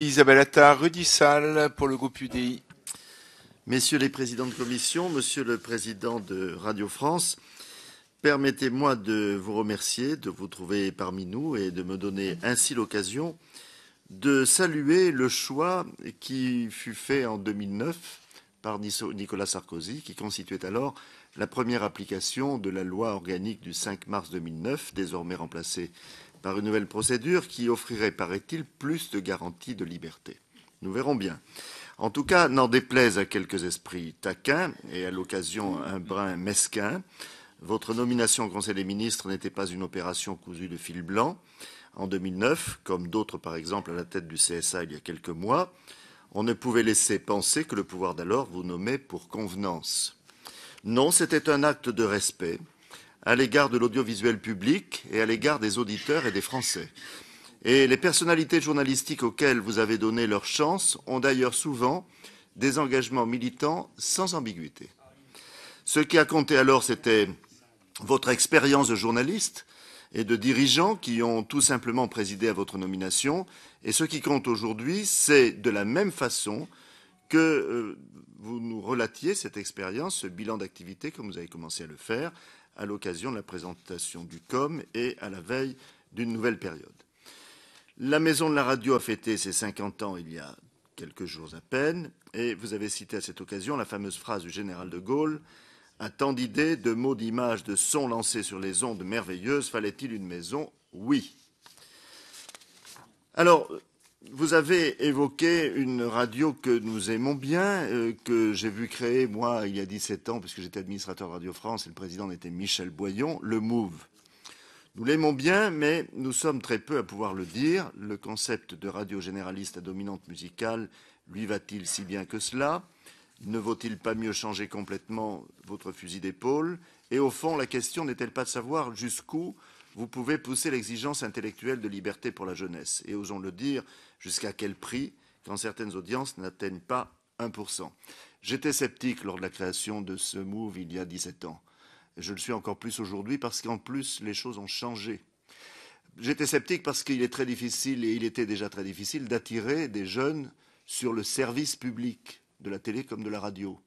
Isabelle Attard, Rudissal pour le groupe UDI. Messieurs les présidents de commission, monsieur le président de Radio France, permettez-moi de vous remercier de vous trouver parmi nous et de me donner ainsi l'occasion de saluer le choix qui fut fait en 2009 par Nicolas Sarkozy, qui constituait alors la première application de la loi organique du 5 mars 2009, désormais remplacée par une nouvelle procédure qui offrirait, paraît-il, plus de garanties de liberté. Nous verrons bien. En tout cas, n'en déplaise à quelques esprits taquins et à l'occasion un brin mesquin, votre nomination au Conseil des ministres n'était pas une opération cousue de fil blanc. En 2009, comme d'autres par exemple à la tête du CSA il y a quelques mois, on ne pouvait laisser penser que le pouvoir d'alors vous nommait pour convenance. Non, c'était un acte de respect, à l'égard de l'audiovisuel public et à l'égard des auditeurs et des Français. Et les personnalités journalistiques auxquelles vous avez donné leur chance ont d'ailleurs souvent des engagements militants sans ambiguïté. Ce qui a compté alors, c'était votre expérience de journaliste et de dirigeant qui ont tout simplement présidé à votre nomination. Et ce qui compte aujourd'hui, c'est de la même façon que euh, vous nous relatiez cette expérience, ce bilan d'activité, comme vous avez commencé à le faire, à l'occasion de la présentation du COM et à la veille d'une nouvelle période. La Maison de la Radio a fêté ses 50 ans il y a quelques jours à peine, et vous avez cité à cette occasion la fameuse phrase du général de Gaulle Un tant d'idées, de mots, d'images, de sons lancés sur les ondes merveilleuses, fallait-il une maison Oui. Alors, vous avez évoqué une radio que nous aimons bien, euh, que j'ai vu créer, moi, il y a 17 ans, puisque j'étais administrateur de Radio France et le président était Michel Boyon, le MOVE. Nous l'aimons bien, mais nous sommes très peu à pouvoir le dire. Le concept de radio généraliste à dominante musicale lui va-t-il si bien que cela Ne vaut-il pas mieux changer complètement votre fusil d'épaule Et au fond, la question n'est-elle pas de savoir jusqu'où vous pouvez pousser l'exigence intellectuelle de liberté pour la jeunesse, et osons le dire, jusqu'à quel prix, quand certaines audiences n'atteignent pas 1%. J'étais sceptique lors de la création de ce move il y a 17 ans. Je le suis encore plus aujourd'hui parce qu'en plus, les choses ont changé. J'étais sceptique parce qu'il est très difficile, et il était déjà très difficile, d'attirer des jeunes sur le service public de la télé comme de la radio.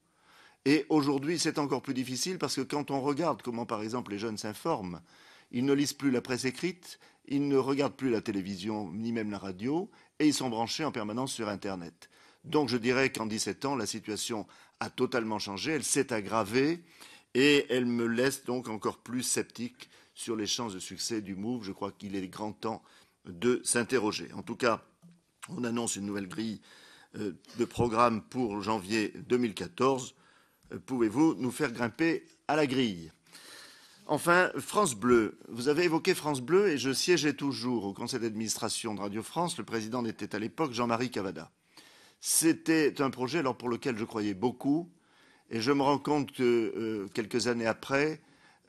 Et aujourd'hui, c'est encore plus difficile parce que quand on regarde comment, par exemple, les jeunes s'informent, ils ne lisent plus la presse écrite, ils ne regardent plus la télévision, ni même la radio, et ils sont branchés en permanence sur Internet. Donc je dirais qu'en 17 ans, la situation a totalement changé, elle s'est aggravée, et elle me laisse donc encore plus sceptique sur les chances de succès du MOVE. Je crois qu'il est grand temps de s'interroger. En tout cas, on annonce une nouvelle grille euh, de programme pour janvier 2014. Euh, pouvez-vous nous faire grimper à la grille Enfin, France Bleu. Vous avez évoqué France Bleu et je siégeais toujours au conseil d'administration de Radio France. Le président était à l'époque Jean-Marie Cavada. C'était un projet alors pour lequel je croyais beaucoup et je me rends compte que euh, quelques années après,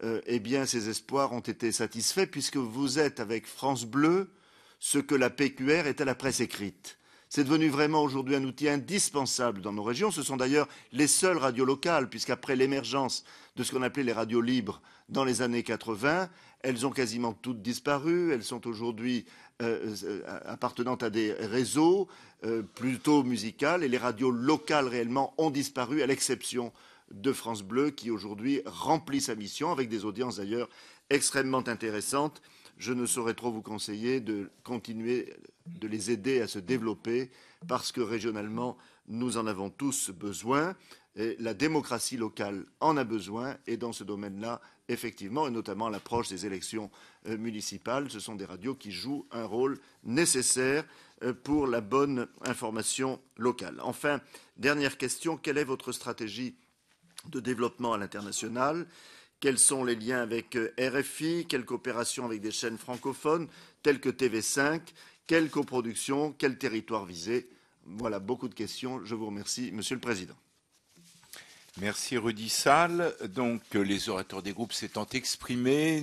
euh, eh bien, ces espoirs ont été satisfaits puisque vous êtes avec France Bleu ce que la PQR est à la presse écrite. C'est devenu vraiment aujourd'hui un outil indispensable dans nos régions. Ce sont d'ailleurs les seules radios locales, puisqu'après l'émergence de ce qu'on appelait les radios libres dans les années 80, elles ont quasiment toutes disparu. Elles sont aujourd'hui euh, euh, appartenant à des réseaux euh, plutôt musicaux et les radios locales réellement ont disparu, à l'exception de France Bleu, qui aujourd'hui remplit sa mission avec des audiences d'ailleurs extrêmement intéressantes je ne saurais trop vous conseiller de continuer de les aider à se développer parce que régionalement, nous en avons tous besoin. la démocratie locale en a besoin et dans ce domaine-là, effectivement, et notamment à l'approche des élections euh, municipales, ce sont des radios qui jouent un rôle nécessaire euh, pour la bonne information locale. Enfin, dernière question, quelle est votre stratégie de développement à l'international quels sont les liens avec euh, RFI Quelle coopération avec des chaînes francophones telles que TV5 Quelle coproduction Quel territoire visé Voilà beaucoup de questions. Je vous remercie, Monsieur le Président. Merci Rudy Salle. Donc euh, les orateurs des groupes s'étant exprimés.